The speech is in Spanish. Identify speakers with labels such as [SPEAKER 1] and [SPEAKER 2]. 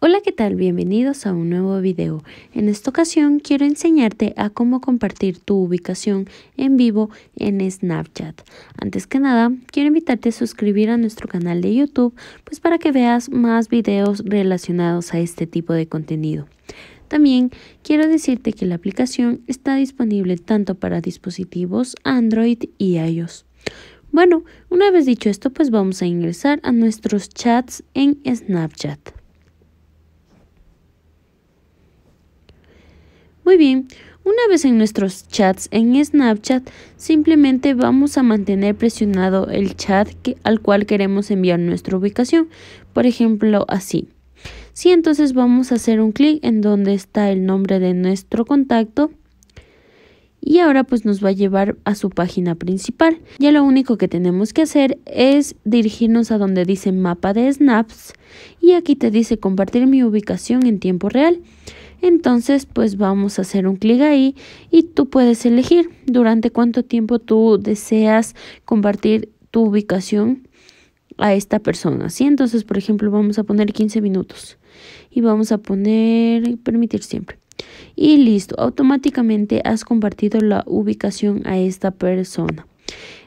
[SPEAKER 1] Hola, ¿qué tal? Bienvenidos a un nuevo video. En esta ocasión quiero enseñarte a cómo compartir tu ubicación en vivo en Snapchat. Antes que nada, quiero invitarte a suscribir a nuestro canal de YouTube, pues para que veas más videos relacionados a este tipo de contenido. También quiero decirte que la aplicación está disponible tanto para dispositivos Android y iOS. Bueno, una vez dicho esto, pues vamos a ingresar a nuestros chats en Snapchat. Muy bien, una vez en nuestros chats en Snapchat, simplemente vamos a mantener presionado el chat al cual queremos enviar nuestra ubicación, por ejemplo así. Si sí, entonces vamos a hacer un clic en donde está el nombre de nuestro contacto y ahora pues nos va a llevar a su página principal. Ya lo único que tenemos que hacer es dirigirnos a donde dice mapa de snaps y aquí te dice compartir mi ubicación en tiempo real. Entonces, pues vamos a hacer un clic ahí y tú puedes elegir durante cuánto tiempo tú deseas compartir tu ubicación a esta persona. si Entonces, por ejemplo, vamos a poner 15 minutos y vamos a poner permitir siempre. Y listo, automáticamente has compartido la ubicación a esta persona.